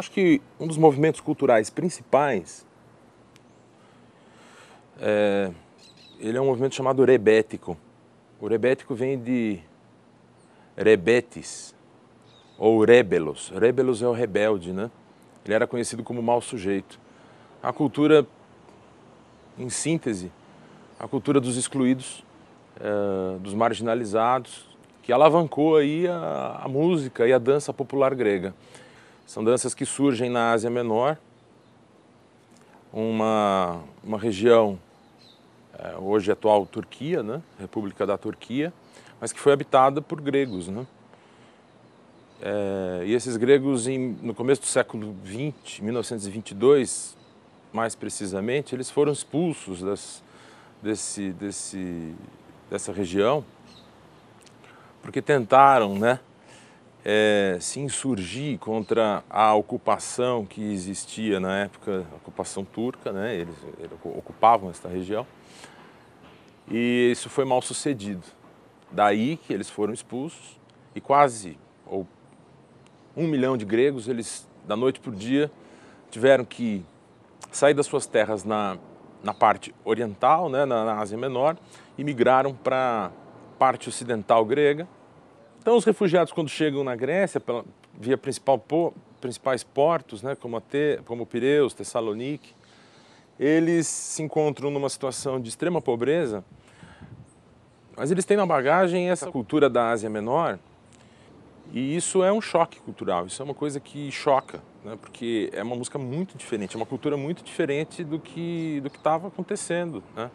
acho que um dos movimentos culturais principais é, ele é um movimento chamado rebético. O rebético vem de rebetes ou rebelos. Rebelos é o rebelde, né? Ele era conhecido como mau sujeito. A cultura, em síntese, a cultura dos excluídos, é, dos marginalizados, que alavancou aí a, a música e a dança popular grega. São danças que surgem na Ásia Menor, uma, uma região, eh, hoje atual Turquia, né? República da Turquia, mas que foi habitada por gregos. Né? É, e esses gregos, em, no começo do século XX, 1922, mais precisamente, eles foram expulsos das, desse, desse, dessa região porque tentaram né, é, se insurgir contra a ocupação que existia na época, a ocupação turca, né? eles, eles ocupavam esta região, e isso foi mal sucedido. Daí que eles foram expulsos e quase ou um milhão de gregos, eles da noite para o dia tiveram que sair das suas terras na, na parte oriental, né, na, na Ásia Menor, e migraram para a parte ocidental grega, então, os refugiados, quando chegam na Grécia, pela, via principal, po, principais portos, né, como, Te, como Pireus, Tessalonique, eles se encontram numa situação de extrema pobreza, mas eles têm na bagagem essa cultura da Ásia Menor, e isso é um choque cultural, isso é uma coisa que choca, né, porque é uma música muito diferente, é uma cultura muito diferente do que do estava acontecendo. Né?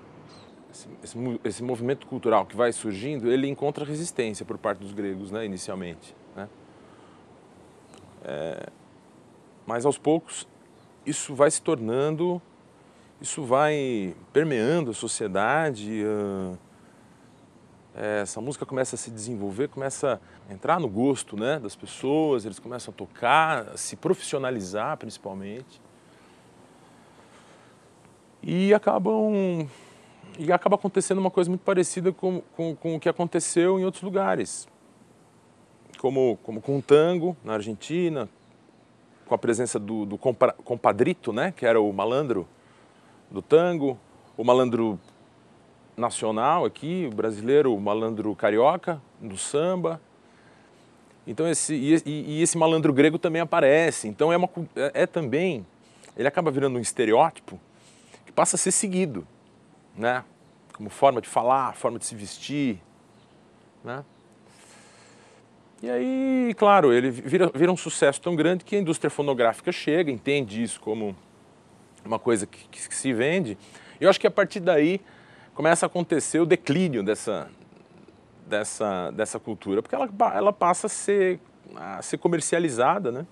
esse, esse, movimento cultural que vai surgindo, ele encontra resistência por parte dos gregos, né, inicialmente. Né? É, mas aos poucos isso vai se tornando, isso vai permeando a sociedade. Uh, essa música começa a se desenvolver, começa a entrar no gosto né, das pessoas, eles começam a tocar, a se profissionalizar principalmente. E acabam e acaba acontecendo uma coisa muito parecida com, com, com o que aconteceu em outros lugares, como, como com o tango na Argentina, com a presença do, do compa, compadrito, né, que era o malandro do tango, o malandro nacional aqui, o brasileiro, o malandro carioca, do samba. Então esse e, e, esse malandro grego também aparece. Então é uma é, é também ele acaba virando um estereótipo que passa a ser seguido né? Como forma de falar, forma de se vestir, né? E aí, claro, ele vira, vira um sucesso tão grande que a indústria fonográfica chega, entende isso como uma coisa que, que, que se vende. Eu acho que a partir daí começa a acontecer o declínio dessa, dessa, dessa cultura, porque ela, ela passa a ser, a ser comercializada, né?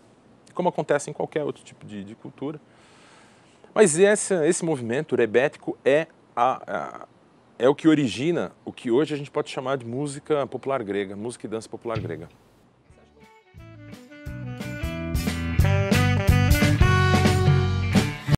como acontece em qualquer outro tipo de, de cultura. Mas esse, esse movimento rebético é a, a, é o que origina o que hoje a gente pode chamar de música popular grega, música e dança popular grega.